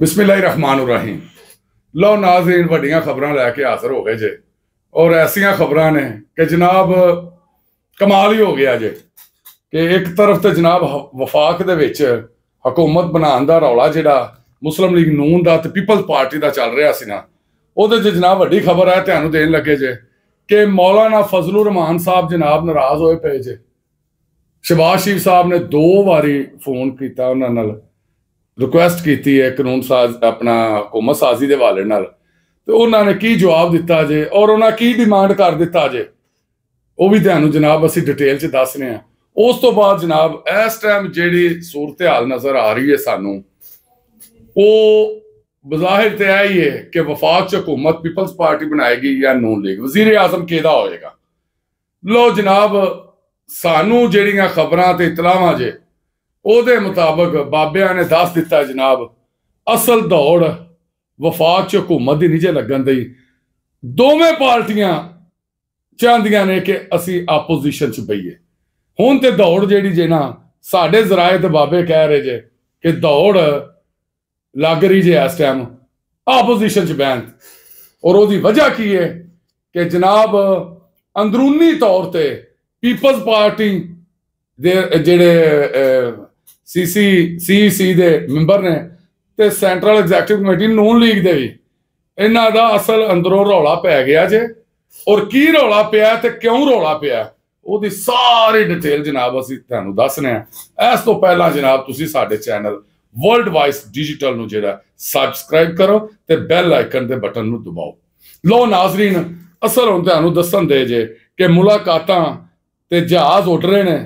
ਬਿਸਮਿਲ੍ਲਾਹਿਰ ਰਹਿਮਾਨੁਰ ਰਹੀਮ ਲਓ ਨਾਜ਼ਰੀਨ ਵੱਡੀਆਂ ਖਬਰਾਂ ਲੈ ਕੇ ਹਾਜ਼ਰ ਹੋ ਗਏ ਜੇ ਔਰ ਐਸੀਆਂ ਖਬਰਾਂ ਨੇ ਕਿ ਜਨਾਬ ਕਮਾਲ ਹੀ ਹੋ ਗਿਆ ਜੇ ਕਿ ਇੱਕ ਤਰਫ ਤੇ ਜਨਾਬ ਵਫਾਕ ਦੇ ਵਿੱਚ ਹਕੂਮਤ ਬਣਾਉਣ ਦਾ ਰੌਲਾ ਜਿਹੜਾ ਮੁਸਲਿਮ ਲੀਗ ਨੂਨ ਦਾ ਤੇ ਪੀਪਲ ਪਾਰਟੀ ਦਾ ਚੱਲ ਰਿਹਾ ਸੀ ਨਾ ਉਹਦੇ ਤੇ ਜਨਾਬ ਵੱਡੀ ਖਬਰ ਆ ਤੁਹਾਨੂੰ ਦੇਣ ਲੱਗੇ ਜੇ ਕਿ ਮੌਲਾਨਾ ਫਜ਼ਲੁਰ ਰਹਿਮਾਨ ਸਾਹਿਬ ਜਨਾਬ ਨਾਰਾਜ਼ ਹੋਏ ਪਏ ਜੇ ਸ਼ਬਾਸ਼ ਸਾਹਿਬ ਨੇ ਦੋ ਵਾਰੀ ਫੋਨ ਕੀਤਾ ਉਹਨਾਂ ਨਾਲ ਰਿਕੁਐਸਟ ਕੀਤੀ ਹੈ ਕਾਨੂੰਨ ਸਾਜ਼ ਆਪਣਾ ਹਕੂਮਤ ਸਾਜ਼ੀ ਦੇ ਵਾਲੇ ਨਾਲ ਤੇ ਉਹਨਾਂ ਨੇ ਕੀ ਜਵਾਬ ਦਿੱਤਾ ਜੇ ਔਰ ਉਹਨਾਂ ਕੀ ਡਿਮਾਂਡ ਕਰ ਦਿੱਤਾ ਜੇ ਉਹ ਵੀ ਤੁਹਾਨੂੰ ਜਨਾਬ ਅਸੀਂ ਡਿਟੇਲ 'ਚ ਦੱਸ ਰਹੇ ਹਾਂ ਉਸ ਤੋਂ ਬਾਅਦ ਜਨਾਬ ਇਸ ਟਾਈਮ ਜਿਹੜੀ ਸੂਰਤ-ਹਾਲ ਨਜ਼ਰ ਆ ਰਹੀ ਹੈ ਸਾਨੂੰ ਉਹ ਬਜ਼ਾਹਿਰ ਤੇ ਆਈ ਹੈ ਕਿ ਵਫਾਕ ਚ ਹਕੂਮਤ ਪੀਪਲਸ ਪਾਰਟੀ ਬਣਾਏਗੀ ਜਾਂ ਨੂਨ ਲੀਗ ਵਜ਼ੀਰ ਆਜ਼ਮ ਕਿਹਦਾ ਹੋਏਗਾ ਲੋ ਜਨਾਬ ਸਾਨੂੰ ਜਿਹੜੀਆਂ ਖਬਰਾਂ ਤੇ ਇਤਲਾਹਾਂ ਜੇ ਉਹਦੇ ਮੁਤਾਬਕ ਬਾਬਿਆਂ ਨੇ ਦੱਸ ਦਿੱਤਾ ਜਨਾਬ ਅਸਲ ਦੌੜ ਵਫਾਕ ਚ ਹਕੂਮਤ ਦੀ ਨਹੀਂ ਜੇ ਲੱਗਣ ਦੀ ਦੋਵੇਂ ਪਾਰਟੀਆਂ ਚਾਹੁੰਦੀਆਂ ਨੇ ਕਿ ਅਸੀਂ ਆਪੋਜੀਸ਼ਨ ਚ ਪਈਏ ਹੁਣ ਤੇ ਦੌੜ ਜਿਹੜੀ ਜੇ ਨਾ ਸਾਡੇ ਜ਼ਰਾਏ ਤੇ ਬਾਬੇ ਕਹਿ ਰਹੇ ਜੇ ਕਿ ਦੌੜ ਲੱਗ ਰਹੀ ਜੇ ਇਸ ਟਾਈਮ ਆਪੋਜੀਸ਼ਨ ਚ ਬੈਨ ਔਰ ਉਹਦੀ ਵਜ੍ਹਾ ਕੀ ਹੈ ਕਿ ਜਨਾਬ ਅੰਦਰੂਨੀ ਤੌਰ ਤੇ ਪੀਪਲਸ ਪਾਰਟੀ ਦੇ ਜਿਹੜੇ ਸੀਸੀ ਸੀਸੀ e ਦੇ ਮੈਂਬਰ ਨੇ ਤੇ central executive committee Noon League ਦੇ ਵੀ ਇਹਨਾਂ ਦਾ ਅਸਲ ਅੰਦਰੋਂ ਰੌਲਾ ਪੈ ਗਿਆ ਜੇ ਔਰ ਕੀ ਰੌਲਾ ਪਿਆ ਤੇ ਕਿਉਂ ਰੌਲਾ ਪਿਆ ਉਹਦੀ ਸਾਰੀ ਡਿਟੇਲ ਜਨਾਬ ਅਸੀਂ ਤੁਹਾਨੂੰ ਦੱਸਨੇ ਆ ਇਸ ਤੋਂ ਪਹਿਲਾਂ ਜਨਾਬ ਤੁਸੀਂ ਸਾਡੇ ਚੈਨਲ ਵਰਲਡ ਵਾਈਸ ਡਿਜੀਟਲ ਨੂੰ ਜਿਹੜਾ ਸਬਸਕ੍ਰਾਈਬ ਕਰੋ ਤੇ ਬੈਲ ਆਈਕਨ ਦੇ ਬਟਨ ਨੂੰ ਦਬਾਓ ਲੋ ਨਾਜ਼ਰੀਨ ਅਸਲ ਹੁਣ ਤੁਹਾਨੂੰ ਦੱਸਣ ਦੇ ਜੇ ਕਿ ਮੁਲਾਕਾਤਾਂ ਤੇ ਜਹਾਜ਼ ਉੱਡ ਰਹੇ ਨੇ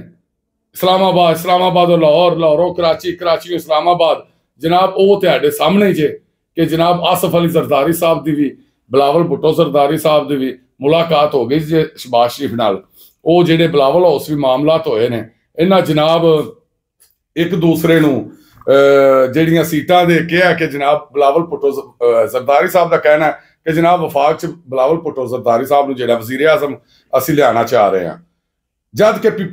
ਇਸਲਾਮਾਬਾਦ ਇਸਲਾਮਾਬਾਦ ਤੋਂ ਲਾਹੌਰ ਲਾਹੌਰੋਂ ਕਰਾਚੀ ਕਰਾਚੀੋਂ ਇਸਲਾਮਾਬਾਦ ਜਨਾਬ ਉਹ ਤੁਹਾਡੇ ਸਾਹਮਣੇ ਜੇ ਕਿ ਜਨਾਬ ਆਸਫ ਅਲੀ ਜ਼ਰਦਾਰੀ ਸਾਹਿਬ ਦੀ ਵੀ ਬਲਾਵਲ ਭੁੱਟੋ ਜ਼ਰਦਾਰੀ ਸਾਹਿਬ ਦੀ ਵੀ ਮੁਲਾਕਾਤ ਹੋ ਗਈ ਜੇ ਸ਼ਬਾਸ਼ ਸ਼ਰੀਫ ਨਾਲ ਉਹ ਜਿਹੜੇ ਬਲਾਵਲ ਹਾਊਸ ਵੀ ਮਾਮਲਾਤ ਹੋਏ ਨੇ ਇਹਨਾਂ ਜਨਾਬ ਇੱਕ ਦੂਸਰੇ ਨੂੰ ਜਿਹੜੀਆਂ ਸੀਟਾਂ ਦੇ ਕਿਹਾ ਕਿ ਜਨਾਬ ਬਲਾਵਲ ਭੁੱਟੋ ਜ਼ਰਦਾਰੀ ਸਾਹਿਬ ਦਾ ਕਹਿਣਾ ਕਿ ਜਨਾਬ ਵਫਾਕ ਚ ਬਲਾਵਲ ਭੁੱਟੋ ਜ਼ਰਦਾਰੀ ਸਾਹਿਬ ਨੂੰ ਜਿਹੜਾ ਵਜ਼ੀਰ ਆਜ਼ਮ ਅਸੀਂ ਲਿਆਣਾ ਚਾਹ ਰਹੇ ਹਾਂ ਜਦ ਕਿ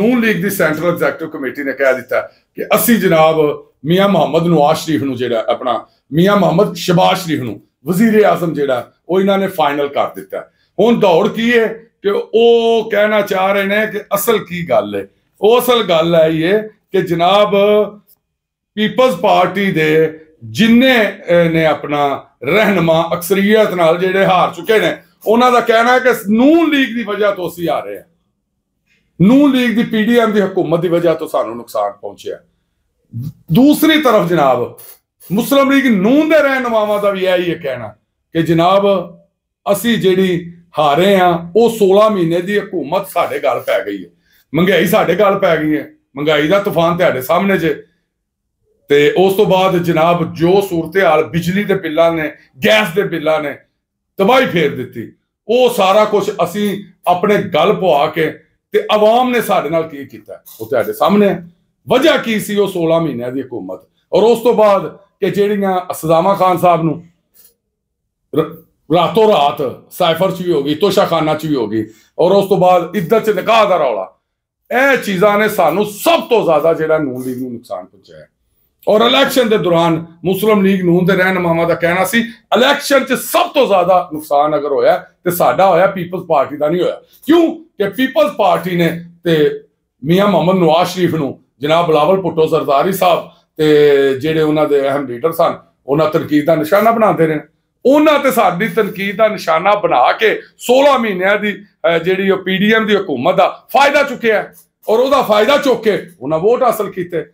ਨੂਨ ਲੀਗ ਦੀ ਸੈਂਟਰਲ ਐਗਜ਼ੈਕਟਿਵ ਕਮੇਟੀ ਨੇ ਕਹਿ ਦਿੱਤਾ ਕਿ ਅਸੀਂ ਜਨਾਬ ਮੀਆਂ ਮੁਹੰਮਦ ਨਵਾਜ਼ ਸ਼ਰੀਫ ਨੂੰ ਜਿਹੜਾ ਆਪਣਾ ਮੀਆਂ ਮੁਹੰਮਦ ਸ਼ਬਾਸ਼ ਸ਼ਰੀਫ ਨੂੰ ਵਜ਼ੀਰ ਆਜ਼ਮ ਜਿਹੜਾ ਉਹ ਇਹਨਾਂ ਨੇ ਫਾਈਨਲ ਕਰ ਦਿੱਤਾ ਹੁਣ ਦੌੜ ਕੀ ਹੈ ਕਿ ਉਹ ਕਹਿਣਾ ਚਾਹ ਰਹੇ ਨੇ ਕਿ ਅਸਲ ਕੀ ਗੱਲ ਹੈ ਉਹ ਅਸਲ ਗੱਲ ਹੈ ਇਹ ਕਿ ਜਨਾਬ ਪੀਪਲਸ ਪਾਰਟੀ ਦੇ ਜਿਨਨੇ ਨੇ ਆਪਣਾ ਰਹਿਨਮਾ ਅਕਸਰੀਅਤ ਨਾਲ ਜਿਹੜੇ ਹਾਰ ਚੁੱਕੇ ਨੇ ਉਹਨਾਂ ਦਾ ਕਹਿਣਾ ਹੈ ਕਿ ਨੂਨ ਲੀਗ ਦੀ ਵਜ੍ਹਾ ਤੋਂ ਸੀ ਆ ਰਹੇ ਆ ਨੂੰ ਲੀਗ ਦੀ ਪੀਡੀਐਮ ਦੀ ਹਕੂਮਤ ਦੀ ਵਜ੍ਹਾ ਤੋਂ ਸਾਨੂੰ ਨੁਕਸਾਨ ਪਹੁੰਚਿਆ ਦੂਸਰੀ ਤਰਫ ਜਨਾਬ ਮੁਸਲਮ ਲੀਗ ਨੂੰ ਦੇ ਰਹਿਨਮਾਵਾਂ ਦਾ ਵੀ ਇਹੀ ਹੈ ਕਹਿਣਾ ਕਿ ਜਨਾਬ ਅਸੀਂ ਜਿਹੜੀ ਹਾਰੇ ਆ ਉਹ 16 ਮਹੀਨੇ ਦੀ ਹਕੂਮਤ ਸਾਡੇ ਗੱਲ ਪੈ ਗਈ ਹੈ ਮਹਿੰਗਾਈ ਸਾਡੇ ਗੱਲ ਪੈ ਗਈ ਹੈ ਮਹਿੰਗਾਈ ਦਾ ਤੂਫਾਨ ਤੁਹਾਡੇ ਸਾਹਮਣੇ ਜੇ ਤੇ ਉਸ ਤੋਂ ਬਾਅਦ ਜਨਾਬ ਜੋ ਹਾਲ ਬਿਜਲੀ ਦੇ ਬਿੱਲਾਂ ਨੇ ਗੈਸ ਦੇ ਬਿੱਲਾਂ ਨੇ ਤਬਾਹੀ ਫੇਰ ਦਿੱਤੀ ਉਹ ਸਾਰਾ ਕੁਝ ਅਸੀਂ ਆਪਣੇ ਗੱਲ ਪਵਾ ਕੇ ਤੇ ਆਵਾਮ ਨੇ ਸਾਡੇ ਨਾਲ ਕੀ ਕੀਤਾ ਉਹ ਤੁਹਾਡੇ ਸਾਹਮਣੇ ਹੈ ਵਜ੍ਹਾ ਕੀ ਸੀ ਉਹ 16 ਮਹੀਨਿਆਂ ਦੀ ਹਕੂਮਤ ਔਰ ਉਸ ਤੋਂ ਬਾਅਦ ਕਿ ਜਿਹੜੀਆਂ ਅਸਦਾਮਾ ਖਾਨ ਸਾਹਿਬ ਨੂੰ ਰਾਤੋਂ ਰਾਤ ਸਾਈਫਰ ਚ ਵੀ ਹੋ ਗਈ ਤੋਸ਼ਾਖਾਨਾ ਚ ਵੀ ਹੋ ਗਈ ਔਰ ਉਸ ਤੋਂ ਬਾਅਦ ਇੱਦਤ ਚ ਨਿਕਾਹ ਦਾ ਰੌਲਾ ਇਹ ਚੀਜ਼ਾਂ ਨੇ ਸਾਨੂੰ ਸਭ ਤੋਂ ਜ਼ਿਆਦਾ ਜਿਹੜਾ ਨੂਨ ਲੀਗ ਨੂੰ ਨੁਕਸਾਨ ਪਹੁੰਚਾਇਆ ਔਰ ਇਲੈਕਸ਼ਨ ਦੇ ਦੌਰਾਨ ਮੁਸਲਮ ਲੀਗ ਨੂਨ ਦੇ ਰਹਿਨਮਾਵਾਂ ਦਾ ਕਹਿਣਾ ਸੀ ਇਲੈਕਸ਼ਨ 'ਚ ਸਭ ਤੋਂ ਜ਼ਿਆਦਾ ਨੁਕਸਾਨ ਅਗਰ ਹੋਇਆ ਤੇ ਸਾਡਾ ਹੋਇਆ ਪੀਪਲਸ ਪਾਰਟੀ ਦਾ ਨਹੀਂ ਹੋਇਆ ਕਿਉਂ ਕਿ ਪੀਪਲਸ ਪਾਰਟੀ ਨੇ ਤੇ ਮੀਆਂ ਮੁਹੰਮਦ ਨਵਾਜ਼ ਸ਼ਰੀਫ ਨੂੰ ਜਨਾਬ ਬਲਾਵਲ ਪੁੱਟੋ ਸਰਦਾਰੀ ਸਾਹਿਬ ਤੇ ਜਿਹੜੇ ਉਹਨਾਂ ਦੇ ਅਹਿਮ ਲੀਡਰ ਸਨ ਉਹਨਾਂ ਤਨਕੀਦ ਦਾ ਨਿਸ਼ਾਨਾ ਬਣਾਉਂਦੇ ਰਹੇ ਉਹਨਾਂ ਤੇ ਸਾਡੀ ਤਨਕੀਦ ਦਾ ਨਿਸ਼ਾਨਾ ਬਣਾ ਕੇ 16 ਮਹੀਨਿਆਂ ਦੀ ਜਿਹੜੀ ਉਹ ਪੀਡੀਐਮ ਦੀ ਹਕੂਮਤ ਦਾ ਫਾਇਦਾ ਚੁੱਕਿਆ ਔਰ ਉਹਦਾ ਫਾਇਦਾ ਚੁੱਕ ਕੇ ਉਹਨਾਂ ਵੋਟ ਹਾਸਲ ਕੀਤੇ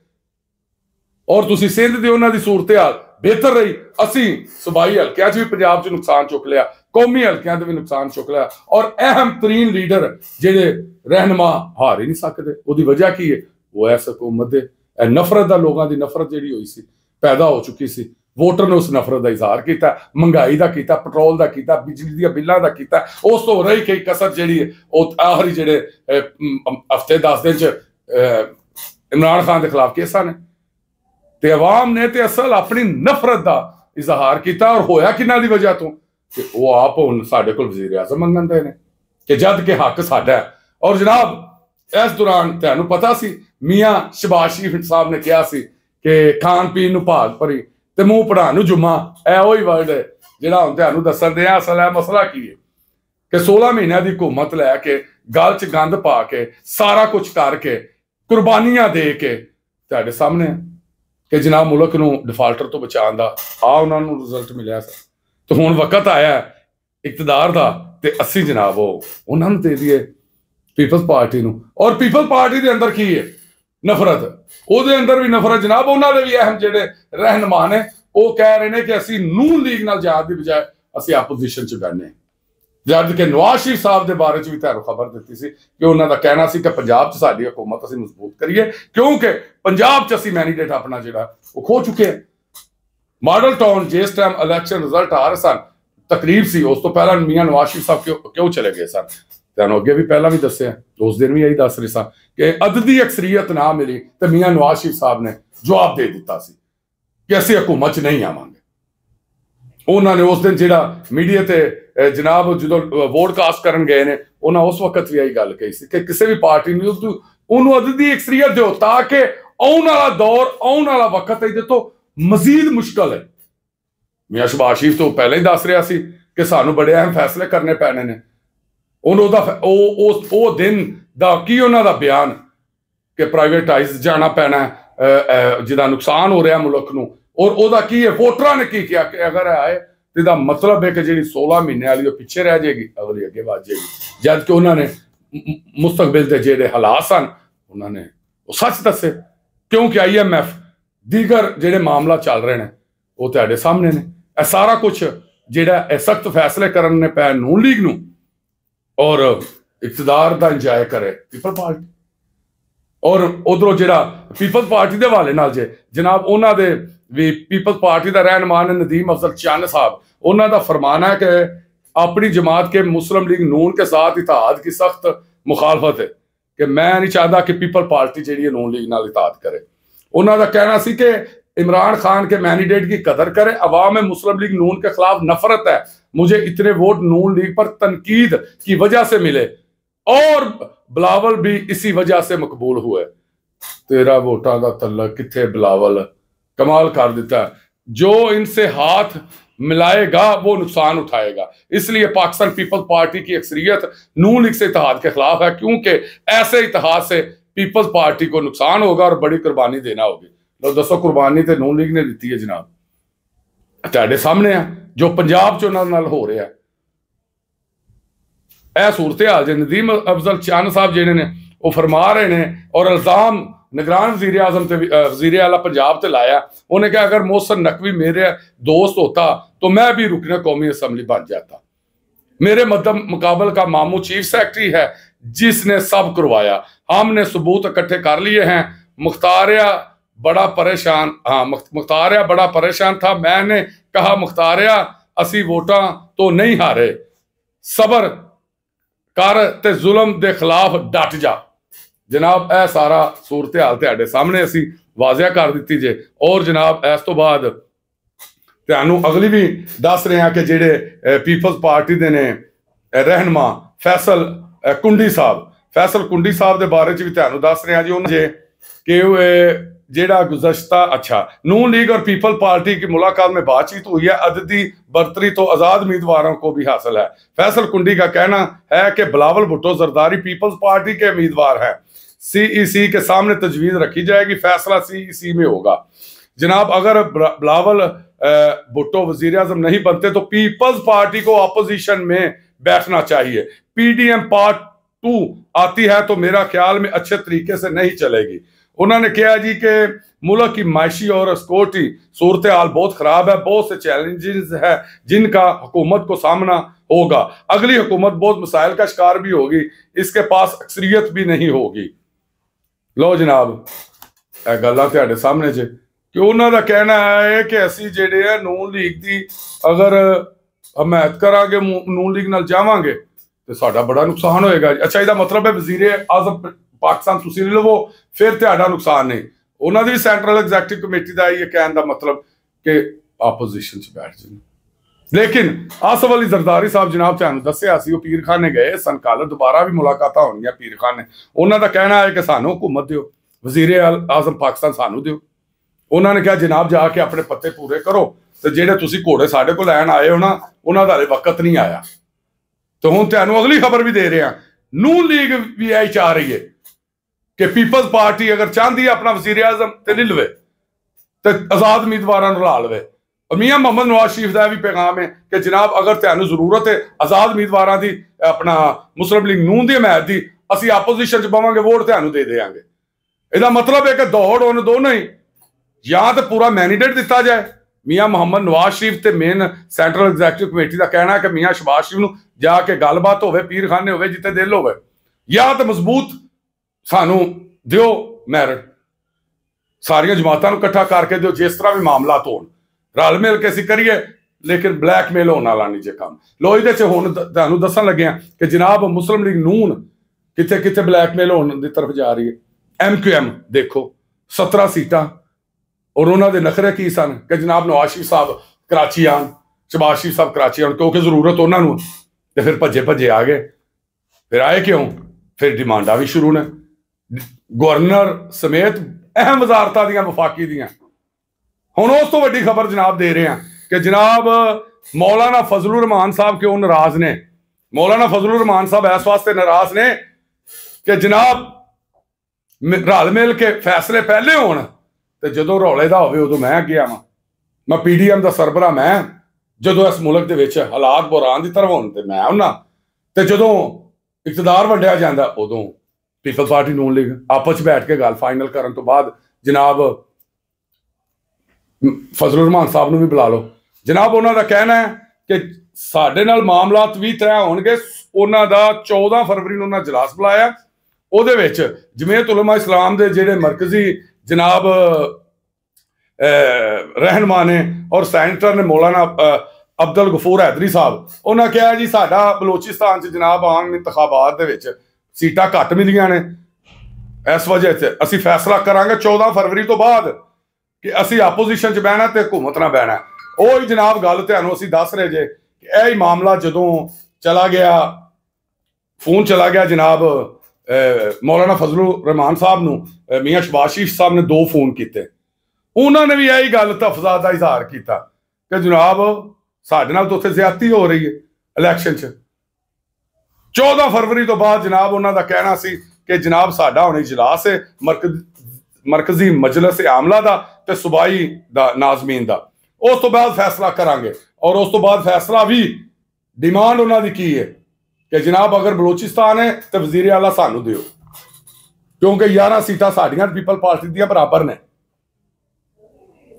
ਔਰ ਤੁਸੀਂ ਸਿੰਧ ਦੇ ਉਹਨਾਂ ਦੀ ਸੂਰਤ-ਹਾਲ ਬਿਹਤਰ ਰਹੀ ਅਸੀਂ ਸਬਾਈ ਹਲਕਿਆਂ 'ਚ ਵੀ ਪੰਜਾਬ 'ਚ ਨੁਕਸਾਨ ਚੁੱਕ ਲਿਆ ਕੌਮੀ ਹਲਕਿਆਂ 'ਤੇ ਵੀ ਨੁਕਸਾਨ ਚੁੱਕ ਲਿਆ ਔਰ ਅਹਿਮ ਤਰੀਨ ਲੀਡਰ ਜਿਹੜੇ ਰਹਿਨਮਾ ਹਾਰ ਹੀ ਨਹੀਂ ਸਕਦੇ ਉਹਦੀ ਵਜ੍ਹਾ ਕੀ ਹੈ ਉਹ ਐਸ ਹਕੂਮਤ ਦੇ ਨਫ਼ਰਤ ਦਾ ਲੋਕਾਂ ਦੀ ਨਫ਼ਰਤ ਜਿਹੜੀ ਹੋਈ ਸੀ ਪੈਦਾ ਹੋ ਚੁੱਕੀ ਸੀ ਵੋਟਰ ਨੇ ਉਸ ਨਫ਼ਰਤ ਦਾ ਇਜ਼ਹਾਰ ਕੀਤਾ ਮਹਿੰਗਾਈ ਦਾ ਕੀਤਾ ਪੈਟਰੋਲ ਦਾ ਕੀਤਾ ਬਿਜਲੀ ਦੀਆਂ ਬਿੱਲਾਂ ਦਾ ਕੀਤਾ ਉਸ ਤੋਂ ਰਹੀ ਕਈ ਕਸਰ ਜਿਹੜੀ ਉਹ ਆਖਰੀ ਜਿਹੜੇ ਹਫਤੇ 10 ਦਿਨ ਚ ਇਮਰਾਨ ਖਾਨ ਦੇ ਖਿਲਾਫ ਕੇਸਾਂ ਨੇ ਤੇ ਆਵਾਮ ਨੇ ਤੇ ਅਸਲ ਆਪਣੀ ਨਫ਼ਰਤ ਦਾ ਇਜ਼ਹਾਰ ਕੀਤਾ ਔਰ ਹੋਇਆ ਕਿਨਾਂ ਦੀ ਵਜ੍ਹਾ ਤੋਂ ਕਿ ਉਹ ਆਪ ਹੁਣ ਸਾਡੇ ਕੋਲ ਵਜ਼ੀਰ ਆਜ਼ਮ ਮੰਗੰਦੇ ਨੇ ਕਿ ਜਦ ਕਿ ਹੱਕ ਸਾਡਾ ਹੈ ਔਰ ਜਨਾਬ ਇਸ ਦੌਰਾਨ ਤੁਹਾਨੂੰ ਪਤਾ ਸੀ ਮੀਆਂ ਸ਼ਬਾਸ਼ੀ ਫਿਰ ਸਾਹਿਬ ਨੇ ਕਿਹਾ ਸੀ ਕਿ ਖਾਣ ਪੀਣ ਨੂੰ ਭਾਗ ਭਰੀ ਤੇ ਮੂੰਹ ਪੜਾਣ ਨੂੰ ਜੁਮਾ ਐ ਉਹੀ ਵਰਡ ਹੈ ਜਿਹੜਾ ਹੁਣ ਤੁਹਾਨੂੰ ਦੱਸਣ ਦੇ ਆ ਅਸਲ ਹੈ ਮਸਲਾ ਕੀ ਹੈ ਕਿ 16 ਮਹੀਨਿਆਂ ਦੀ ਹਕੂਮਤ ਲੈ ਕੇ ਗਲ 'ਚ ਗੰਦ ਪਾ ਕੇ ਸਾਰਾ ਕੁਝ ਕਰਕੇ ਕੁਰਬਾਨੀਆਂ ਦੇ ਕੇ ਤੁਹਾਡੇ ਸਾਹਮਣੇ ਕਿ ਜਨਾਬ ਮੁਲਕ ਨੂੰ ਡਿਫਾਲਟਰ ਤੋਂ ਬਚਾਉਣ ਦਾ ਆ ਉਹਨਾਂ ਨੂੰ ਰਿਜ਼ਲਟ ਮਿਲਿਆ ਸਰ ਤੇ ਹੁਣ ਵਕਤ ਆਇਆ ਇਕਤਦਾਰ ਦਾ ਤੇ ਅਸੀਂ ਜਨਾਬ ਉਹ ਉਹਨਾਂ ਨੂੰ ਦੇ ਦਈਏ ਪੀਪਲਸ ਪਾਰਟੀ ਨੂੰ ਔਰ ਪੀਪਲ ਪਾਰਟੀ ਦੇ ਅੰਦਰ ਕੀ ਹੈ ਨਫ਼ਰਤ ਉਹਦੇ ਅੰਦਰ ਵੀ ਨਫ਼ਰਤ ਜਨਾਬ ਉਹਨਾਂ ਦੇ ਵੀ ਅਹਿਮ ਜਿਹੜੇ ਰਹਿਨਮਾ ਨੇ ਉਹ ਕਹਿ ਰਹੇ ਨੇ ਕਿ ਅਸੀਂ ਨੂਨ ਲੀਗ ਨਾਲ ਜਾਤ ਦੀ ਬਜਾਏ ਅਸੀਂ ਆਪੋਜੀਸ਼ਨ ਚ ਬੈਣੇ ਜਦ ਕਿ ਨਵਾਸ਼ੀ ਸਾਹਿਬ ਦੇ ਬਾਰੇ ਚ ਵੀ ਤੁਹਾਨੂੰ ਖਬਰ ਦਿੱਤੀ ਸੀ ਕਿ ਉਹਨਾਂ ਦਾ ਕਹਿਣਾ ਸੀ ਕਿ ਪੰਜਾਬ 'ਚ ਸਾਡੀ ਹਕੂਮਤ ਅਸੀਂ ਮਜ਼ਬੂਤ ਕਰੀਏ ਕਿਉਂਕਿ ਪੰਜਾਬ 'ਚ ਅਸੀਂ ਮੈਨੀਡੇਟ ਆਪਣਾ ਜਿਹੜਾ ਉਹ ਖੋ ਚੁੱਕੇ ਹਾਂ ਮਾਡਲ ਟਾਊਨ ਜਿਸ ਟਾਈਮ ਇਲੈਕਸ਼ਨ ਰਿਜ਼ਲਟ ਆ ਰਹੇ ਸਨ ਤਕਰੀਬ ਸੀ ਉਸ ਤੋਂ ਪਹਿਲਾਂ ਮੀਆਂ ਨਵਾਸ਼ੀ ਸਾਹਿਬ ਕਿਉਂ ਕਿਉਂ ਚਲੇ ਗਏ ਸਨ ਤੁਹਾਨੂੰ ਅੱਗੇ ਵੀ ਪਹਿਲਾਂ ਵੀ ਦੱਸਿਆ ਉਸ ਦਿਨ ਵੀ ਇਹੀ ਦੱਸ ਰਹੇ ਸਾਂ ਕਿ ਅਦਦੀ ਅਕਸਰੀਅਤ ਨਾ ਮਿਲੀ ਤੇ ਮੀਆਂ ਨਵਾਸ਼ੀ ਸਾਹਿਬ ਨੇ ਜਵਾਬ ਦੇ ਦਿੱਤਾ ਸੀ ਕਿ ਅਸੀਂ ਹਕੂਮਤ 'ਚ ਨਹੀਂ ਆਵਾਂਗੇ ਉਹਨਾਂ ਨੇ ਉਸ ਦਿਨ ਜਿਹੜਾ ਮੀਡੀਆ ਤੇ ਜਨਾਬ ਜਦੋਂ ਵੋਟ ਕਾਸਟ ਕਰਨ ਗਏ ਨੇ ਉਹਨਾਂ ਉਸ ਵਕਤ ਵੀ ਇਹੀ ਗੱਲ ਕਹੀ ਸੀ ਕਿ ਕਿਸੇ ਵੀ ਪਾਰਟੀ ਨੂੰ ਉਹਨੂੰ ਅਦਦੀ ਅਕਸਰੀਅਤ ਦਿਓ ਤਾਂ ਕਿ ਆਉਣ ਵਾਲਾ ਦੌਰ ਆਉਣ ਵਾਲਾ ਵਕਤ ਇਹਦੇ ਤੋਂ ਮਜ਼ੀਦ ਮੁਸ਼ਕਲ ਹੈ ਮੀਆਂ ਸ਼ਬਾਸ਼ੀਫ ਤੋਂ ਪਹਿਲਾਂ ਹੀ ਦੱਸ ਰਿਹਾ ਸੀ ਕਿ ਸਾਨੂੰ ਬੜੇ ਅਹਿਮ ਫੈਸਲੇ ਕਰਨੇ ਪੈਣੇ ਨੇ ਉਹਨੋਂ ਦਾ ਉਹ ਉਹ ਦਿਨ ਦਾ ਕੀ ਉਹਨਾਂ ਦਾ ਬਿਆਨ ਕਿ ਪ੍ਰਾਈਵੇਟਾਈਜ਼ ਜਾਣਾ ਪੈਣਾ ਜਿਹਦਾ ਨੁਕਸਾਨ ਹੋ ਰਿਹਾ ਮੁਲਕ ਨੂੰ ਔਰ ਉਹਦਾ ਕੀ ਹੈ ਵੋਟਰਾਂ ਨੇ ਕੀ ਕਿਹਾ ਕਿ ਅਗਰ ਆਏ ਤੇ ਦਾ ਮਤਲਬ ਹੈ ਕਿ ਜਿਹੜੀ 16 ਮਹੀਨੇ ਵਾਲੀ ਉਹ ਪਿੱਛੇ ਰਹਿ ਜਾਏਗੀ ਅਗਲੀ ਅੱਗੇ ਵਧ ਜਾਏਗੀ ਜਦ ਕਿ ਉਹਨਾਂ ਨੇ ਮੁਸਤਕਬਲ ਦੇ ਜਿਹੜੇ ਹਾਲਾਤ ਹਨ ਉਹਨਾਂ ਨੇ ਉਹ ਸੱਚ ਦੱਸੇ ਕਿਉਂਕਿ ਆਈਐਮਐਫ ਦੀਗਰ ਜਿਹੜੇ ਮਾਮਲਾ ਚੱਲ ਰਹੇ ਨੇ ਉਹ ਤੁਹਾਡੇ ਸਾਹਮਣੇ ਨੇ ਇਹ ਸਾਰਾ ਕੁਝ ਜਿਹੜਾ ਇਹ ਸਖਤ ਫੈਸਲੇ ਕਰਨ ਨੇ ਪੈ ਨੂਨ ਲੀਗ ਨੂੰ ਔਰ ਇਕਤਦਾਰ ਦਾ ਇੰਜਾਇ ਕਰੇ ਪੀਪਲ ਪਾਰਟੀ ਔਰ ਉਧਰੋਂ ਜਿਹੜਾ ਪੀਪਲ ਪਾਰਟੀ ਦੇ ਹਵਾਲੇ ਨਾਲ ਜੇ ਜਨਾਬ ਉਹਨਾਂ ਦੇ ਵੀ ਪੀਪਲ ਪਾਰਟੀ ਦਾ ਰਹਿਨਮਾਨ ਨੇ ਨਦੀਮ ਅਫਜ਼ਲ ਚਾਨ ਸਾਹਿਬ ਉਹਨਾਂ ਦਾ ਫਰਮਾਨਾ ਹੈ ਕਿ ਆਪਣੀ ਜਮਾਤ ਕੇ ਮੁਸਲਮ ਲੀਗ ਨੂਨ ਕੇ ਸਾਥ ਇਤਿਹਾਦ ਕੀ ਸਖਤ ਮੁਖਾਲਫਤ ਹੈ कि मैं नहीं चाहता कि पीपल पार्टी जी ਹੈ लीग ਲੀਗ ਨਾਲ ਇਤਾਦ ਕਰੇ ਉਹਨਾਂ ਦਾ ਕਹਿਣਾ इमरान खान के मैनीडेट की कदर करे अवाम मुस्लिम लीग नून के खिलाफ नफरत है मुझे इतने वोट नून लीग पर तनकीद की वजह से मिले और बिलावल भी इसी वजह से मकबूल हुए तेरा वोटा का थला किथे बिलावल कमाल कर दिता है जो इनसे हाथ मिलाएगा वो नुकसान उठाएगा इसलिए पाकिस्तान पीपल्स पार्टी की अक्सरियत नू लीग से इतिहाद के खिलाफ है क्योंकि ऐसे इतिहाद से पीपल्स पार्टी को नुकसान होगा और बड़ी कुर्बानी देना होगी तो दसो कुर्बानी तो नू लीग ने दी है जनाब ताे सामने है जो पंजाब ਚ ਉਹਨਾਂ ਨਾਲ ਹੋ ਰਿਹਾ ਇਹ ਸੂਰਤ ਹਾਲ ਜੇ ਨਦੀਮ ਅਫਜ਼ਲ ਚਾਨ ਸਾਹਿਬ ਜਿਹੜੇ ਨੇ ਉਹ ਫਰਮਾ ਰਹੇ ਨੇ निगरान वजीर आजम से वजीर अला पंजाब से लाया उन्हें कहा अगर मोहसन नकवी मेरे दोस्त होता तो मैं भी रुकने कौमी असम्बली बन जाता मेरे मदम मुकाबल का मामू चीफ सेक्रेटरी है जिसने सब करवाया हमने सबूत इकट्ठे कर लिए हैं मुख्तारिया बड़ा परेशान हाँ मुख्तारिया बड़ा परेशान था मैंने कहा मुख्तारिया असी वोटा तो नहीं हारे सबर कर ते के खिलाफ डट जा ਜਨਾਬ ਇਹ ਸਾਰਾ ਸੂਰਤ ਹਾਲ ਤੁਹਾਡੇ ਸਾਹਮਣੇ ਅਸੀਂ ਵਾਜ਼ਿਆ ਕਰ ਦਿੱਤੀ ਜੇ ਔਰ ਜਨਾਬ ਇਸ ਤੋਂ ਬਾਅਦ ਤੁਹਾਨੂੰ ਅਗਲੀ ਵੀ ਦੱਸ ਰਹੇ ਹਾਂ ਕਿ ਜਿਹੜੇ ਪੀਪਲਸ ਪਾਰਟੀ ਦੇ ਨੇ ਰਹਿਨਮਾ ਫੈਸਲ ਕੁੰਡੀ ਸਾਹਿਬ ਫੈਸਲ ਕੁੰਡੀ ਸਾਹਿਬ ਦੇ ਬਾਰੇ ਵਿੱਚ ਵੀ ਤੁਹਾਨੂੰ ਦੱਸ ਰਹੇ ਹਾਂ ਜੀ ਉਹਨਾਂ ਜੇ ਕਿ ਜਿਹੜਾ ਗੁਜ਼ਸ਼ਤਾ ਅੱਛਾ ਨੂਨ ਲੀਗ ਔਰ ਪੀਪਲ ਪਾਰਟੀ ਦੀ ਮੁਲਾਕਾਤ ਮੇ ਬਾਤਚੀਤ ਹੋਈ ਹੈ ਅਦਦੀ ਬਰਤਰੀ ਤੋਂ ਆਜ਼ਾਦ ਉਮੀਦਵਾਰਾਂ ਕੋ ਵੀ ਹਾਸਲ ਹੈ ਫੈਸਲ ਕੁੰਡੀ ਦਾ ਕਹਿਣਾ ਹੈ ਕਿ ਬਲਾਵਲ ਭੁੱਟੋ ਜ਼ਰਦਾਰੀ ਪੀਪਲਸ ਪਾਰਟੀ ਕੇ ਉਮੀਦਵਾਰ ਹੈ सीईसी e के सामने तजवीज रखी जाएगी फैसला सीईसी e में होगा जनाब अगर बिलावल भुट्टो वजीर अजम नहीं बनते तो पीपल्स पार्टी को अपोजिशन में बैठना चाहिए पीडीएम पार्ट टू आती है तो मेरा ख्याल में अच्छे तरीके से नहीं चलेगी उन्होंने कहा जी के मुल्क की माशी और सिक्योरिटी सूरत हाल बहुत ख़राब है बहुत से चैलेंजेस है जिनका हुकूमत को सामना होगा अगली हुकूमत बहुत मसाइल का शिकार भी होगी इसके पास अक्सरियत भी नहीं होगी ਲੋ ਜਨਾਬ ਇਹ ਗੱਲਾਂ ਤੁਹਾਡੇ ਸਾਹਮਣੇ 'ਚ ਕਿ ਉਹਨਾਂ ਦਾ ਕਹਿਣਾ ਹੈ ਕਿ ਅਸੀਂ ਜਿਹੜੇ ਆ ਨੂਨ ਲੀਗ ਦੀ ਅਗਰ ਹਮਾਇਤ ਕਰਾਂਗੇ ਨੂਨ ਲੀਗ ਨਾਲ ਜਾਵਾਂਗੇ ਤੇ ਸਾਡਾ ਬੜਾ ਨੁਕਸਾਨ ਹੋਏਗਾ ਅੱਛਾ ਇਹਦਾ ਮਤਲਬ ਹੈ ਵਜ਼ੀਰ ਆਜ਼ਮ ਪਾਕਿਸਤਾਨ ਤੁਸੀਂ ਲਵੋ ਫਿਰ ਤੁਹਾਡਾ ਨੁਕਸਾਨ ਨਹੀਂ ਉਹਨਾਂ ਦੀ ਸੈਂਟਰਲ ਐਗਜ਼ੈਕਟਿਵ ਕਮੇਟੀ ਦਾ ਇਹ ਕਹਿਣ ਦਾ ਮਤਲਬ ਕਿ ਆਪੋਜੀਸ਼ਨ 'ਚ ਬੈਠ ਜਾਣ ਲੇਕਿਨ ਅਸਫ ਅਲੀ ਜ਼ਰਦਾਰੀ ਸਾਹਿਬ ਜਨਾਬ ਤੁਹਾਨੂੰ ਦੱਸਿਆ ਸੀ ਉਹ ਪੀਰ ਖਾਨ ਨੇ ਗਏ ਸਨ ਕੱਲ ਦੁਬਾਰਾ ਵੀ ਮੁਲਾਕਾਤਾਂ ਹੋਣੀਆਂ ਪੀਰ ਖਾਨ ਨੇ ਉਹਨਾਂ ਦਾ ਕਹਿਣਾ ਹੈ ਕਿ ਸਾਨੂੰ ਹਕੂਮਤ ਦਿਓ ਵਜ਼ੀਰ ਆਜ਼ਮ ਪਾਕਿਸਤਾਨ ਸਾਨੂੰ ਦਿਓ ਉਹਨਾਂ ਨੇ ਕਿਹਾ ਜਨਾਬ ਜਾ ਕੇ ਆਪਣੇ ਪੱਤੇ ਪੂਰੇ ਕਰੋ ਤੇ ਜਿਹੜੇ ਤੁਸੀਂ ਘੋੜੇ ਸਾਡੇ ਕੋਲ ਲੈਣ ਆਏ ਹੋ ਨਾ ਉਹਨਾਂ ਦਾ ਹਲੇ ਵਕਤ ਨਹੀਂ ਆਇਆ ਤੇ ਹੁਣ ਤੁਹਾਨੂੰ ਅਗਲੀ ਖਬਰ ਵੀ ਦੇ ਰਿਹਾ ਨੂੰ ਲੀਗ ਵੀ ਆਈ ਚਾ ਰਹੀ ਹੈ ਕਿ ਪੀਪਲਸ ਪਾਰਟੀ ਅਗਰ ਚਾਹਦੀ ਹੈ ਆਪਣਾ ਵਜ਼ੀਰ ਆਜ਼ਮ ਤੇ ਲਿਲਵੇ ਤੇ ਆਜ਼ਾਦ ਉਮੀਦਵਾਰਾਂ ਨੂੰ ਲਾ ਲਵੇ ਔਰ ਮੀਆਂ ਮੁਹੰਮਦ ਨਵਾਜ਼ ਸ਼ਰੀਫ ਦਾ ਵੀ ਪੈਗਾਮ ਹੈ ਕਿ ਜਨਾਬ ਅਗਰ ਤੁਹਾਨੂੰ ਜ਼ਰੂਰਤ ਹੈ ਆਜ਼ਾਦ ਉਮੀਦਵਾਰਾਂ ਦੀ ਆਪਣਾ ਮੁਸਲਮ ਲੀਗ ਨੂਨ ਦੀ ਹਮਾਇਤ ਦੀ ਅਸੀਂ ਆਪੋਜੀਸ਼ਨ 'ਚ ਪਾਵਾਂਗੇ ਵੋਟ ਤੁਹਾਨੂੰ ਦੇ ਦੇਵਾਂਗੇ ਇਹਦਾ ਮਤਲਬ ਹੈ ਕਿ ਦੌੜ ਉਹਨਾਂ ਦੋਨਾਂ ਹੀ ਜਾਂ ਤਾਂ ਪੂਰਾ ਮੈਂਡੇਟ ਦਿੱਤਾ ਜਾਏ ਮੀਆਂ ਮੁਹੰਮਦ ਨਵਾਜ਼ ਸ਼ਰੀਫ ਤੇ ਮੇਨ ਸੈਂਟਰਲ ਐਗਜ਼ੀਕਿਊਟਿਵ ਕਮੇਟੀ ਦਾ ਕਹਿਣਾ ਹੈ ਕਿ ਮੀਆਂ ਸ਼ਬਾਸ਼ ਸ਼ਰੀਫ ਨੂੰ ਜਾ ਕੇ ਗੱਲਬਾਤ ਹੋਵੇ ਪੀਰਖਾਨੇ ਹੋਵੇ ਜਿੱਤੇ ਦਿਲ ਹੋਵੇ ਜਾਂ ਤਾਂ ਮਜ਼ਬੂਤ ਸਾਨੂੰ ਦਿਓ ਮੈਰਿਟ ਸਾਰੀਆਂ ਜਮਾਤਾਂ ਨੂੰ ਇਕੱਠਾ ਕਰਕੇ ਦਿਓ ਜਿਸ ਤਰ੍ਹਾਂ ਵੀ ਮਾਮਲਾ ਤੋੜ ਰਲ ਮਿਲ ਕੇ ਅਸੀਂ ਕਰੀਏ ਲੇਕਿਨ ਬਲੈਕਮੇਲ ਹੋਣ ਵਾਲਾ ਨਹੀਂ ਜੇ ਕੰਮ ਲੋ ਇਹਦੇ 'ਚ ਹੁਣ ਤੁਹਾਨੂੰ ਦੱਸਣ ਲੱਗੇ ਆ ਕਿ ਜਨਾਬ ਮੁਸਲਿਮ ਲੀਗ ਨੂਨ ਕਿੱਥੇ ਕਿੱਥੇ ਬਲੈਕਮੇਲ ਹੋਣ ਦੀ ਤਰਫ ਜਾ ਰਹੀ ਹੈ ਐਮਕਿਊਐਮ ਦੇਖੋ 17 ਸੀਟਾਂ ਔਰ ਉਹਨਾਂ ਦੇ ਨਖਰੇ ਕੀ ਸਨ ਕਿ ਜਨਾਬ ਨਵਾਸ਼ੀ ਸਾਹਿਬ ਕਰਾਚੀ ਆਣ ਸ਼ਬਾਸ਼ੀ ਸਾਹਿਬ ਕਰਾਚੀ ਆਣ ਕਿਉਂਕਿ ਜ਼ਰੂਰਤ ਉਹਨਾਂ ਨੂੰ ਤੇ ਫਿਰ ਭੱਜੇ ਭੱਜੇ ਆ ਗਏ ਫਿਰ ਆਏ ਕਿਉਂ ਫਿਰ ਡਿਮਾਂਡਾਂ ਵੀ ਸ਼ੁਰੂ ਨੇ ਗਵਰਨਰ ਸਮੇਤ ਅਹਿਮ ਵਜ਼ਾਰਤਾਂ ਦੀਆਂ ਵਫਾਕੀ ਦੀਆਂ ਹੁਣ ਉਸ ਤੋਂ ਵੱਡੀ ਖਬਰ ਜਨਾਬ ਦੇ ਰਹੇ ਆ ਕਿ ਜਨਾਬ ਮੌਲਾਨਾ ਫਜ਼ਲੁਰ ਰਹਿਮਾਨ ਸਾਹਿਬ ਕਿਉਂ ਨਾਰਾਜ਼ ਨੇ ਮੌਲਾਨਾ ਫਜ਼ਲੁਰ ਰਹਿਮਾਨ ਸਾਹਿਬ ਇਸ ਵਾਸਤੇ ਨਾਰਾਜ਼ ਨੇ ਕਿ ਜਨਾਬ ਰਲ ਮਿਲ ਕੇ ਫੈਸਲੇ ਪਹਿਲੇ ਹੋਣ ਤੇ ਜਦੋਂ ਰੌਲੇ ਦਾ ਹੋਵੇ ਉਦੋਂ ਮੈਂ ਅੱਗੇ ਆਵਾਂ ਮੈਂ ਪੀਡੀਐਮ ਦਾ ਸਰਬਰਾ ਮੈਂ ਜਦੋਂ ਇਸ ਮੁਲਕ ਦੇ ਵਿੱਚ ਹਾਲਾਤ ਬੁਰਾਨ ਦੀ ਤਰ੍ਹਾਂ ਹੋਣ ਤੇ ਮੈਂ ਉਹਨਾਂ ਤੇ ਜਦੋਂ ਇਕਤਦਾਰ ਵੰਡਿਆ ਜਾਂਦਾ ਉਦੋਂ ਪੀਪਲ ਪਾਰਟੀ ਨੂੰ ਲੀਗ ਆਪਸ ਵਿੱਚ ਬੈਠ ਕੇ ਗੱਲ ਫਾਈਨਲ ਕਰਨ ਤੋਂ ਬਾਅਦ ਜਨਾਬ ਫਜ਼ਲੁਰ ਰਹਿਮਾਨ ਸਾਹਿਬ ਨੂੰ ਵੀ ਬੁਲਾ ਲਓ ਜਨਾਬ ਉਹਨਾਂ ਦਾ ਕਹਿਣਾ ਹੈ ਕਿ ਸਾਡੇ ਨਾਲ ਮਾਮਲਾਤ ਵੀ ਤਰ੍ਹਾਂ ਹੋਣਗੇ ਉਹਨਾਂ ਦਾ 14 ਫਰਵਰੀ ਨੂੰ ਉਹਨਾਂ ਜਲਾਸ ਬੁਲਾਇਆ ਉਹਦੇ ਵਿੱਚ ਜਮੀਅਤ ਉਲਮਾ ਇਸਲਾਮ ਦੇ ਜਿਹੜੇ ਮਰਕਜ਼ੀ ਜਨਾਬ ਰਹਿਨਮਾ ਨੇ ਔਰ ਸੈਂਟਰ ਨੇ ਮੌਲਾਨਾ ਅਬਦੁਲ ਗਫੂਰ ਹੈਦਰੀ ਸਾਹਿਬ ਉਹਨਾਂ ਕਿਹਾ ਜੀ ਸਾਡਾ ਬਲੋਚਿਸਤਾਨ ਚ ਜਨਾਬ ਆਮ ਇੰਤਖਾਬਾਤ ਦੇ ਵਿੱਚ ਸੀਟਾਂ ਘੱਟ ਮਿਲੀਆਂ ਨੇ ਇਸ ਵਜ੍ਹਾ ਤੇ ਅਸੀਂ ਫੈਸਲਾ ਕਰਾਂਗੇ 14 ਫਰਵਰੀ ਤੋਂ ਬਾਅਦ ਕਿ ਅਸੀਂ ਆਪੋਜੀਸ਼ਨ 'ਚ ਬਹਿਣਾ ਤੇ ਹਕੂਮਤ ਨਾਲ ਬਹਿਣਾ ਉਹ ਹੀ ਜਨਾਬ ਗੱਲ ਤੁਹਾਨੂੰ ਅਸੀਂ ਦੱਸ ਰਹੇ ਜੇ ਕਿ ਇਹ ਹੀ ਮਾਮਲਾ ਜਦੋਂ ਚਲਾ ਗਿਆ ਫੋਨ ਚਲਾ ਗਿਆ ਜਨਾਬ ਮੌਲਾਨਾ ਫਜ਼ਲੁਰ ਰਹਿਮਾਨ ਸਾਹਿਬ ਨੂੰ ਮੀਆਂ ਸ਼ਬਾਸ਼ੀਸ਼ ਸਾਹਿਬ ਨੇ ਦੋ ਫੋਨ ਕੀਤੇ ਉਹਨਾਂ ਨੇ ਵੀ ਇਹੀ ਗੱਲ ਤਫਜ਼ਾ ਦਾ ਇਜ਼ਹਾਰ ਕੀਤਾ ਕਿ ਜਨਾਬ ਸਾਡੇ ਨਾਲ ਤਾਂ ਉੱਥੇ ਜ਼ਿਆਦਤੀ ਹੋ ਰਹੀ ਹੈ ਇਲੈਕਸ਼ਨ 'ਚ 14 ਫਰਵਰੀ ਤੋਂ ਬਾਅਦ ਜਨਾਬ ਉਹਨਾਂ ਦਾ ਕਹਿਣਾ ਸੀ ਕਿ ਜਨਾਬ ਸਾਡਾ ਹੁਣ ਇਜਲਾਸ ਹੈ ਮਰਕਜ਼ੀ ਮਜਲਿਸ ਆਮਲਾ ਦਾ ਤੇ ਸੁਬਾਈ ਦਾ ਨਾਜ਼ਮੀਨ ਦਾ ਉਸ ਤੋਂ ਬਾਅਦ ਫੈਸਲਾ ਕਰਾਂਗੇ ਔਰ ਉਸ ਤੋਂ ਬਾਅਦ ਫੈਸਲਾ ਵੀ ਡਿਮਾਂਡ ਉਹਨਾਂ ਦੀ ਕੀ ਹੈ ਕਿ ਜਨਾਬ ਅਗਰ ਬਲੋਚਿਸਤਾਨ ਹੈ ਤੇ ਵਜ਼ੀਰ ਆਲਾ ਸਾਨੂੰ ਦਿਓ ਕਿਉਂਕਿ 11 ਸੀਟਾਂ ਸਾਡੀਆਂ ਪੀਪਲ ਪਾਰਟੀ ਦੀਆਂ ਬਰਾਬਰ ਨੇ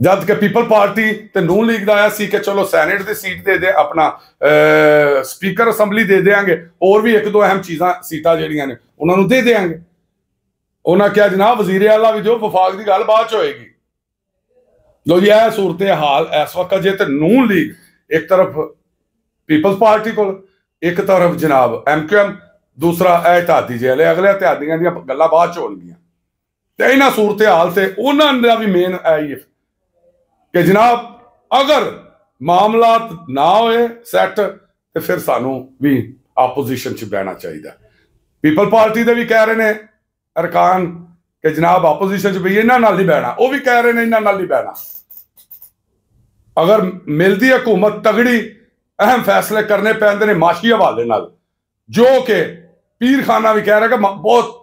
ਜਦ ਕਿ ਪੀਪਲ ਪਾਰਟੀ ਤੇ ਨੂਨ ਲੀਗ ਦਾ ਆਇਆ ਸੀ ਕਿ ਚਲੋ ਸੈਨੇਟ ਦੀ ਸੀਟ ਦੇ ਦੇ ਆਪਣਾ ਸਪੀਕਰ ਅਸੈਂਬਲੀ ਦੇ ਦੇਾਂਗੇ ਹੋਰ ਵੀ ਇੱਕ ਦੋ ਅਹਿਮ ਚੀਜ਼ਾਂ ਸੀਟਾਂ ਜਿਹੜੀਆਂ ਨੇ ਉਹਨਾਂ ਨੂੰ ਦੇ ਦੇਾਂਗੇ ਉਹਨਾਂ ਕਿਹਾ ਜਨਾਬ ਵਜ਼ੀਰ ਆਲਾ ਵੀ ਜੋ ਵਫਾਕ ਦੀ ਗੱਲ ਬਾਅਦ ਚ ਹੋਏਗੀ ਲੋ ਜੀ ਇਹ ਸੂਰਤ ਹਾਲ ਇਸ ਵਕਤ ਜੇ ਤੇ ਨੂਨ ਲੀਗ ਇੱਕ ਤਰਫ ਪੀਪਲਸ ਪਾਰਟੀ ਕੋਲ ਇੱਕ ਤਰਫ ਜਨਾਬ ਐਮਕਯੂਐਮ ਦੂਸਰਾ ਇਹ ਇਤਿਹਾਦੀ ਜੇ ਲੈ ਅਗਲੇ ਇਤਿਹਾਦੀਆਂ ਦੀਆਂ ਗੱਲਾਂ ਬਾਅਦ ਚ ਹੋਣਗੀਆਂ ਤੇ ਇਹਨਾਂ ਸੂਰਤ ਹਾਲ ਤੇ ਉਹਨਾਂ ਦਾ ਵੀ ਮੇਨ ਹੈ ਕਿ ਜਨਾਬ ਅਗਰ ਮਾਮਲਾ ਨਾ ਹੋਏ ਸੈੱਟ ਤੇ ਫਿਰ ਸਾਨੂੰ ਵੀ ਆਪੋਜੀਸ਼ਨ ਚ ਬਹਿਣਾ ਚਾਹੀਦਾ ਪੀਪਲ ਪਾਰਟੀ ਦੇ ਵੀ ਕਹਿ ਰਹੇ ਨੇ ਅਰਕਾਨ ਕਿ ਜਨਾਬ ਆਪੋਜੀਸ਼ਨ ਚ ਵੀ ਇਹਨਾਂ ਨਾਲ ਹੀ ਬੈਣਾ ਉਹ ਵੀ ਕਹਿ ਰਹੇ ਨੇ ਇਹਨਾਂ ਨਾਲ ਹੀ ਬੈਣਾ ਅਗਰ ਮਿਲਦੀ ਹਕੂਮਤ ਤਗੜੀ ਅਹਿਮ ਫੈਸਲੇ ਕਰਨੇ ਪੈਂਦੇ ਨੇ ਮਾਸ਼ੀ ਹਵਾਲੇ ਨਾਲ ਜੋ ਕਿ ਪੀਰ ਖਾਨਾ ਵੀ ਕਹਿ ਰਿਹਾ ਕਿ ਬਹੁਤ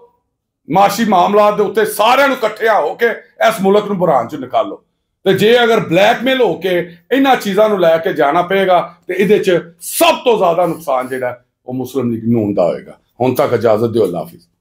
ਮਾਸ਼ੀ ਮਾਮਲਾ ਦੇ ਉੱਤੇ ਸਾਰਿਆਂ ਨੂੰ ਇਕੱਠਿਆਂ ਹੋ ਕੇ ਇਸ ਮੁਲਕ ਨੂੰ ਬੁਰਾਨ ਚ ਨਿਕਾਲੋ ਤੇ ਜੇ ਅਗਰ ਬਲੈਕਮੇਲ ਹੋ ਕੇ ਇਹਨਾਂ ਚੀਜ਼ਾਂ ਨੂੰ ਲੈ ਕੇ ਜਾਣਾ ਪਏਗਾ ਤੇ ਇਹਦੇ ਚ ਸਭ ਤੋਂ ਜ਼ਿਆਦਾ ਨੁਕਸਾਨ ਜਿਹੜਾ ਉਹ ਮੁਸਲਮ ਲੀਗ ਨੂੰ ਹੁੰਦਾ ਹੋਏਗਾ ਹੁਣ ਤੱਕ ਇਜਾਜ਼ਤ ਦਿਓ ਅੱਲਾਹ ਹਾਫਿਜ਼